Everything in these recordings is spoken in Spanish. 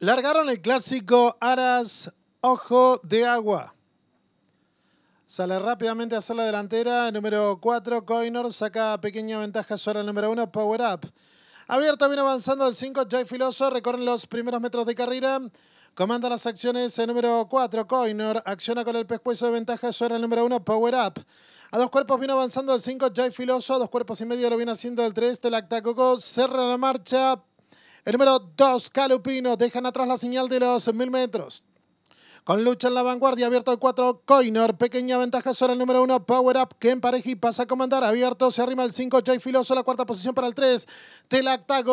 Largaron el clásico Aras Ojo de Agua. Sale rápidamente a la delantera. número 4, Coinor, saca pequeña ventaja sobre el número 1, Power Up. Abierto, viene avanzando el 5, Joy Filoso. Recorren los primeros metros de carrera. Comanda las acciones el número 4, Coinor. Acciona con el pescuezo de ventaja sobre el número 1, Power Up. A dos cuerpos viene avanzando el 5, Joy Filoso. A dos cuerpos y medio lo viene haciendo el 3, Coco Cerra la marcha. El número 2, Calupino, dejan atrás la señal de los 1000 metros. Con lucha en la vanguardia, abierto el 4, Coinor. Pequeña ventaja sobre el número 1, Power Up, que pareja y pasa a comandar. Abierto, se arrima el 5, Jay Filoso, la cuarta posición para el 3.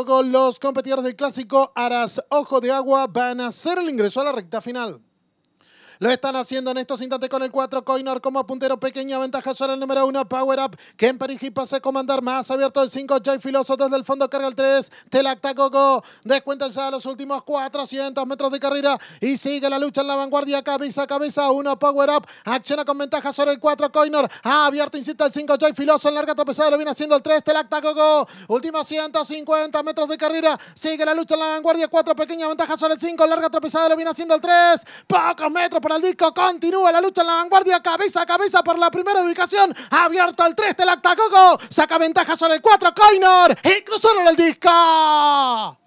con los competidores del clásico Aras Ojo de Agua van a hacer el ingreso a la recta final. Lo están haciendo en estos instantes con el 4. Coinor como puntero. Pequeña ventaja sobre el número 1. Power Up. Kemper y pase comandar más. Abierto el 5. Joy Filoso desde el fondo carga el 3. Telacta Gogo. Descuéntense a los últimos 400 metros de carrera. Y sigue la lucha en la vanguardia. Cabeza a cabeza. 1. Power Up. Acciona con ventaja sobre el 4. Coinor. Ha abierto, insiste el 5. Joy Filoso en larga tropezada. Lo viene haciendo el 3. Telacta Gogo. Últimos 150 metros de carrera. Sigue la lucha en la vanguardia. 4. Pequeña ventaja sobre el 5. Larga tropezada. Lo viene haciendo el 3. Pocos metros para el disco. Continúa la lucha en la vanguardia. Cabeza a cabeza por la primera ubicación. Abierto el 3 del Lactacoco. Saca ventaja sobre el 4. Coinor. Y cruzaron el disco.